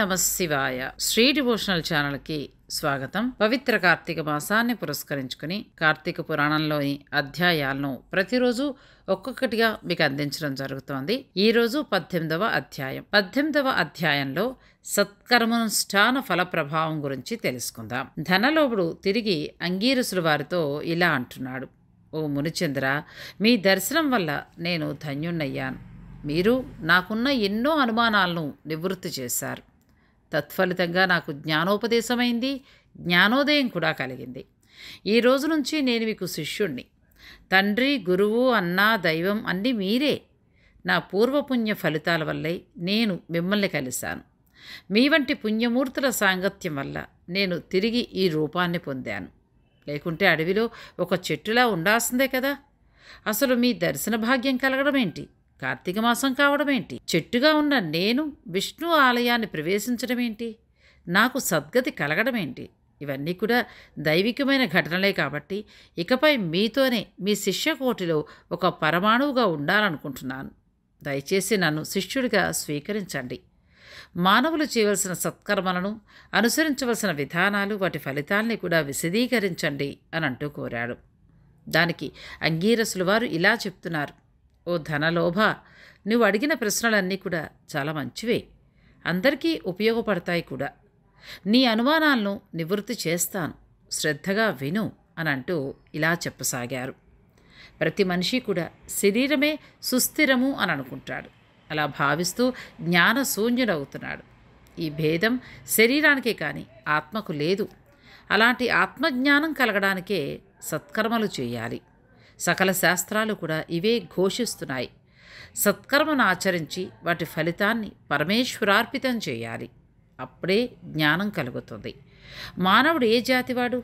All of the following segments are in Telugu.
నమ శివాయ శ్రీ డివోషనల్ ఛానల్కి స్వాగతం పవిత్ర కార్తీక మాసాన్ని పురస్కరించుకుని కార్తీక పురాణంలోని అధ్యాయాలను ప్రతిరోజు ఒక్కొక్కటిగా మీకు అందించడం జరుగుతోంది ఈరోజు పద్దెనిమిదవ అధ్యాయం పద్దెనిమిదవ అధ్యాయంలో సత్కర్మనుష్ఠాన ఫల ప్రభావం గురించి తెలుసుకుందాం ధనలోపుడు తిరిగి అంగీరసుల వారితో ఇలా అంటున్నాడు ఓ మునిచంద్ర మీ దర్శనం వల్ల నేను ధన్యుణ్ణయ్యాను మీరు నాకున్న ఎన్నో అనుమానాలను నివృత్తి చేశారు తత్ఫలితంగా నాకు జ్ఞానోపదేశమైంది జ్ఞానోదయం కూడా కలిగింది ఈ రోజు నుంచి నేను మీకు శిష్యుణ్ణి తండ్రి గురువు అన్న దైవం అన్నీ మీరే నా పూర్వపుణ్య ఫలితాల వల్లే నేను మిమ్మల్ని కలిశాను మీ వంటి పుణ్యమూర్తుల సాంగత్యం వల్ల నేను తిరిగి ఈ రూపాన్ని పొందాను లేకుంటే అడవిలో ఒక చెట్టులా ఉండాల్సిందే కదా అసలు మీ దర్శన భాగ్యం కలగడం ఏంటి కార్తీక మాసం కావడం ఏంటి చెట్టుగా ఉన్న నేను విష్ణు ఆలయాన్ని ప్రవేశించడం ఏంటి నాకు సద్గతి కలగడం ఏంటి ఇవన్నీ కూడా దైవికమైన ఘటనలే కాబట్టి ఇకపై మీతోనే మీ శిష్యకోటిలో ఒక పరమాణువుగా ఉండాలనుకుంటున్నాను దయచేసి నన్ను శిష్యుడిగా స్వీకరించండి మానవులు చేయవలసిన సత్కర్మలను అనుసరించవలసిన విధానాలు వాటి ఫలితాల్ని కూడా విశదీకరించండి అని అంటూ కోరాడు దానికి అంగీరసులు వారు ఇలా చెప్తున్నారు ఓ ధనలోభ నువ్వు అడిగిన ప్రశ్నలన్నీ కూడా చాలా మంచివే అందరికీ ఉపయోగపడతాయి కూడా నీ అనుమానాలను నివృత్తి చేస్తాను శ్రద్ధగా విను అని అంటూ ఇలా చెప్పసాగారు ప్రతి మనిషి కూడా శరీరమే సుస్థిరము అని అనుకుంటాడు అలా భావిస్తూ జ్ఞానశూన్యుడవుతున్నాడు ఈ భేదం శరీరానికే కానీ ఆత్మకు లేదు అలాంటి ఆత్మజ్ఞానం కలగడానికే సత్కర్మలు చేయాలి సకల శాస్త్రాలు కూడా ఇవే ఘోషిస్తున్నాయి సత్కర్మను ఆచరించి వాటి ఫలితాన్ని పరమేశ్వరార్పితం చేయాలి అప్పుడే జ్ఞానం కలుగుతుంది మానవుడు ఏ జాతివాడు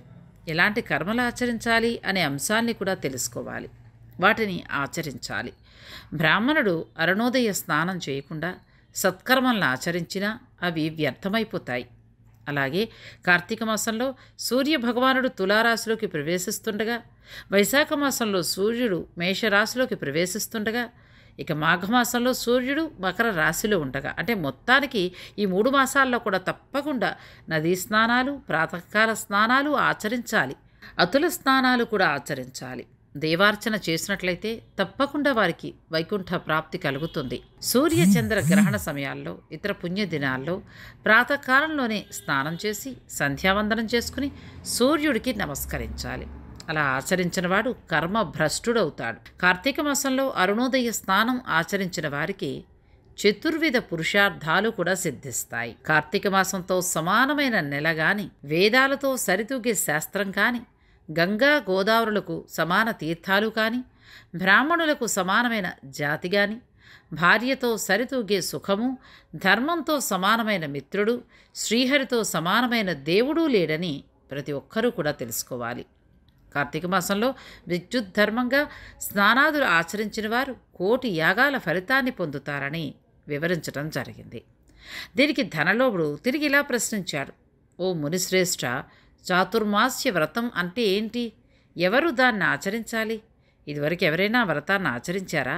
ఎలాంటి కర్మలు ఆచరించాలి అనే అంశాన్ని కూడా తెలుసుకోవాలి వాటిని ఆచరించాలి బ్రాహ్మణుడు అరుణోదయ స్నానం చేయకుండా సత్కర్మలను ఆచరించినా అవి వ్యర్థమైపోతాయి అలాగే కార్తీక మాసంలో సూర్య భగవానుడు తులారాశిలోకి ప్రవేశిస్తుండగా వైశాఖ మాసంలో సూర్యుడు మేషరాశిలోకి ప్రవేశిస్తుండగా ఇక మాఘమాసంలో సూర్యుడు మకర రాశిలో ఉండగా అంటే మొత్తానికి ఈ మూడు మాసాల్లో కూడా తప్పకుండా నదీ స్నానాలు ప్రాతకాల స్నానాలు ఆచరించాలి అతుల స్నానాలు కూడా ఆచరించాలి దేవార్చన చేసినట్లయితే తప్పకుండా వారికి వైకుంఠ ప్రాప్తి కలుగుతుంది సూర్యచంద్ర గ్రహణ సమయాల్లో ఇతర పుణ్య దినాల్లో ప్రాతకాలంలోనే స్నానం చేసి సంధ్యావందనం చేసుకుని సూర్యుడికి నమస్కరించాలి అలా ఆచరించిన వాడు కర్మ భ్రష్టుడవుతాడు కార్తీక మాసంలో అరుణోదయ స్నానం ఆచరించిన వారికి చతుర్విధ పురుషార్థాలు కూడా సిద్ధిస్తాయి కార్తీక మాసంతో సమానమైన నెల గాని వేదాలతో సరితూగే శాస్త్రం కాని గంగా గోదావరులకు సమాన తీర్థాలు కానీ బ్రాహ్మణులకు సమానమైన జాతి కానీ భార్యతో సరితూగే సుఖము ధర్మంతో సమానమైన మిత్రుడు శ్రీహరితో సమానమైన దేవుడు లేడని ప్రతి ఒక్కరూ కూడా తెలుసుకోవాలి కార్తీక మాసంలో విద్యుత్ ధర్మంగా స్నానాదులు ఆచరించిన వారు కోటి యాగాల ఫలితాన్ని పొందుతారని వివరించడం జరిగింది దీనికి ధనలోబుడు తిరిగి ఇలా ప్రశ్నించాడు ఓ మునిశ్రేష్ఠ చాతుర్మాస్య వ్రతం అంటే ఏంటి ఎవరు దాన్ని ఆచరించాలి ఇదివరకు ఎవరైనా వ్రతాన్ని ఆచరించారా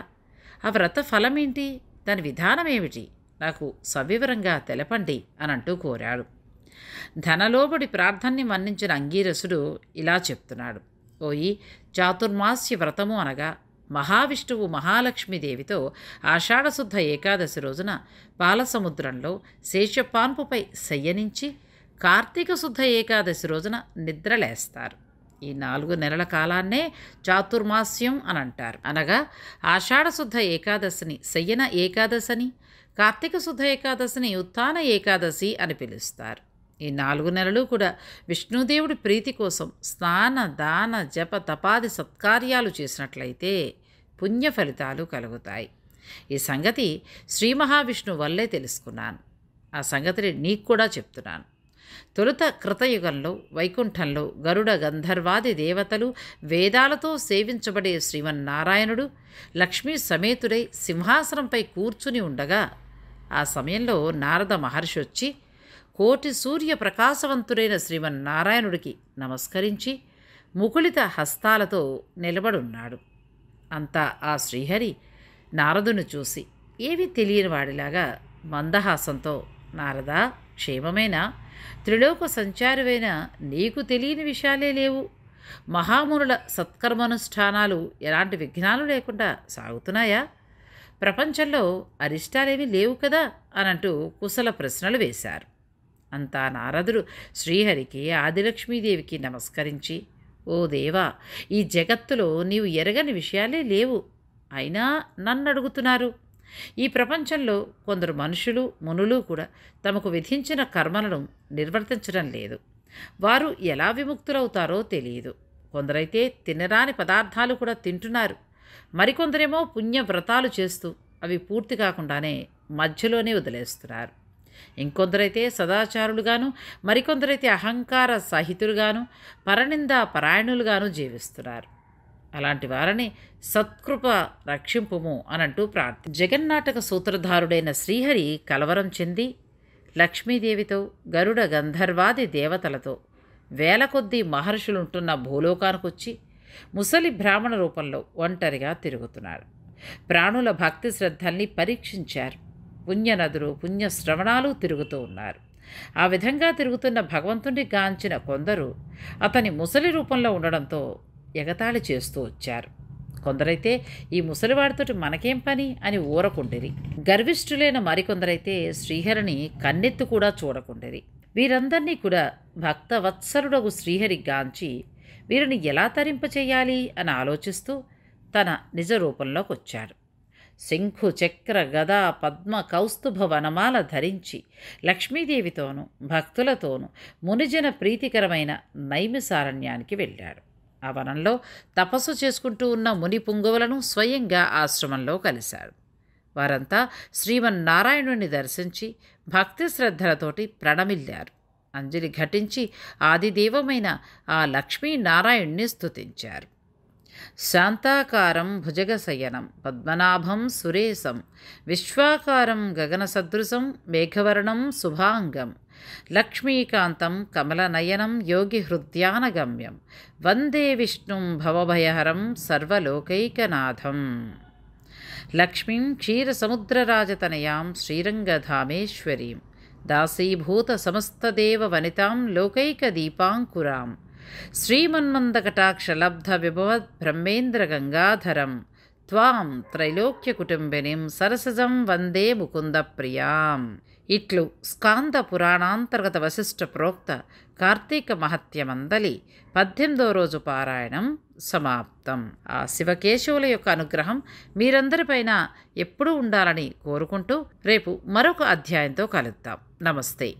ఆ వ్రత ఫలం ఏంటి దాని విధానం ఏమిటి నాకు సవివరంగా తెలపండి అని అంటూ కోరాడు ధనలోబడి ప్రార్థనని మన్నించిన అంగీరసుడు ఇలా చెప్తున్నాడు ఓయి చాతుర్మాస్య వ్రతము అనగా మహావిష్ణువు మహాలక్ష్మీదేవితో ఆషాఢశుద్ధ ఏకాదశి రోజున పాలసముద్రంలో శేషపాన్పుపై శయ్యనించి కార్తీక శుద్ధ ఏకాదశి రోజున నిద్రలేస్తారు ఈ నాలుగు నెలల కాలాన్నే చాతుర్మాస్యం అని అంటారు అనగా ఆషాఢశుద్ధ ఏకాదశిని శయ్యన ఏకాదశిని కార్తీక శుద్ధ ఏకాదశిని ఉత్థాన ఏకాదశి అని పిలుస్తారు ఈ నాలుగు నెలలు కూడా విష్ణుదేవుడి ప్రీతి కోసం స్నాన దాన జప తపాది సత్కార్యాలు చేసినట్లయితే పుణ్య ఫలితాలు కలుగుతాయి ఈ సంగతి శ్రీ మహావిష్ణు వల్లే తెలుసుకున్నాను ఆ సంగతిని నీకు కూడా చెప్తున్నాను తొలుత కృతయుగంలో వైకుంఠంలో గరుడ గంధర్వాది దేవతలు వేదాలతో సేవించబడే శ్రీమన్నారాయణుడు లక్ష్మీ సమేతుడై సింహాసనంపై కూర్చుని ఉండగా ఆ సమయంలో నారద మహర్షి వచ్చి కోటి సూర్య ప్రకాశవంతుడైన శ్రీమన్నారాయణుడికి నమస్కరించి ముకుళిత హస్తాలతో నిలబడున్నాడు అంతా ఆ శ్రీహరి నారదును చూసి ఏమీ తెలియని వాడిలాగా మందహాసంతో నారదా క్షేమమేనా త్రిలోక సంచారువైన నీకు తెలియని విషయాలే లేవు మహామునుల సత్కర్మానుష్ఠానాలు ఎలాంటి విఘ్నాలు లేకుండా సాగుతున్నాయా ప్రపంచంలో అరిష్టాలేమీ లేవు కదా అనంటూ కుశల ప్రశ్నలు వేశారు అంతా నారదుడు శ్రీహరికి ఆదిలక్ష్మీదేవికి నమస్కరించి ఓ దేవా ఈ జగత్తులో నీవు ఎరగని విషయాలే లేవు అయినా నన్ను అడుగుతున్నారు ఈ ప్రపంచంలో కొందరు మనుషులు మునులు కూడా తమకు విధించిన కర్మలను నిర్వర్తించడం లేదు వారు ఎలా విముక్తులవుతారో తెలియదు కొందరైతే తినరాని పదార్థాలు కూడా తింటున్నారు మరికొందరేమో పుణ్యవ్రతాలు చేస్తూ అవి పూర్తి కాకుండానే మధ్యలోనే వదిలేస్తున్నారు ఇంకొందరైతే సదాచారులుగాను మరికొందరైతే అహంకార సహితులుగాను పరనిందా పరాయణులుగాను జీవిస్తున్నారు అలాంటి వారిని సత్కృప రక్షింపుము అనంటూ ప్రార్థి జగన్నాటక సూత్రధారుడైన శ్రీహరి కలవరం చెంది లక్ష్మీదేవితో గరుడ గంధర్వాది దేవతలతో వేల కొద్దీ మహర్షులుంటున్న భూలోకానికొచ్చి ముసలి బ్రాహ్మణ రూపంలో ఒంటరిగా తిరుగుతున్నాడు ప్రాణుల భక్తి శ్రద్ధల్ని పరీక్షించారు పుణ్యనదులు పుణ్యశ్రవణాలు తిరుగుతూ ఉన్నారు ఆ విధంగా తిరుగుతున్న భగవంతుని గాంచిన కొందరు అతని ముసలి రూపంలో ఉండడంతో ఎగతాళి చేస్తూ వచ్చారు కొందరైతే ఈ ముసలివాడితోటి మనకేం పని అని ఊరకుండేది గర్విష్ఠులైన మరికొందరైతే శ్రీహరిని కన్నెత్తు కూడా చూడకుండేది వీరందరినీ కూడా భక్తవత్సరుడగు శ్రీహరి గాంచి వీరిని ఎలా తరింపచేయాలి అని ఆలోచిస్తూ తన నిజ రూపంలోకి వచ్చాడు శంఖు చక్ర గదా పద్మ కౌస్తుభ వనమాల ధరించి లక్ష్మీదేవితోనూ భక్తులతోనూ మునిజన ప్రీతికరమైన నైమిసారణ్యానికి వెళ్ళాడు ఆ వనంలో తపస్సు చేసుకుంటూ ఉన్న ముని పుంగవులను స్వయంగా ఆశ్రమంలో కలిశారు వారంతా శ్రీమన్నారాయణుని దర్శించి భక్తి శ్రద్ధలతోటి ప్రణమిల్లారు అంజలి ఘటించి ఆదిదేవమైన ఆ లక్ష్మీనారాయణ్ణి స్థుతించారు శాంతాకారం భుజగశయనం పద్మనాభం సురేశం విశ్వాకారం గగన సదృశం మేఘవర్ణం శుభాంగం लक्ष्मीकान्तं कमलनयनं योगिहृद्यानगम्यं वन्दे विष्णुं भवभयहरं सर्वलोकैकनाथम् लक्ष्मीं क्षीरसमुद्रराजतनयां श्रीरङ्गधामेश्वरीं दासीभूतसमस्तदेववनितां लोकैकदीपाङ्कुरां श्रीमन्मन्दकटाक्षलब्धविभवद्ब्रह्मेन्द्रगङ्गाधरम् త్వాం త్రైలోక్య కుటుంబినిం సరసజం వందే ముకుంద ప్రియాం ఇట్లు స్కాంద పురాణాంతర్గత వశిష్ట ప్రోక్త కార్తీక మహత్యమందలి పద్దెనిమిదో రోజు పారాయణం సమాప్తం ఆ శివకేశవుల యొక్క అనుగ్రహం మీరందరిపైన ఎప్పుడూ ఉండాలని కోరుకుంటూ రేపు మరొక అధ్యాయంతో కలుద్దాం నమస్తే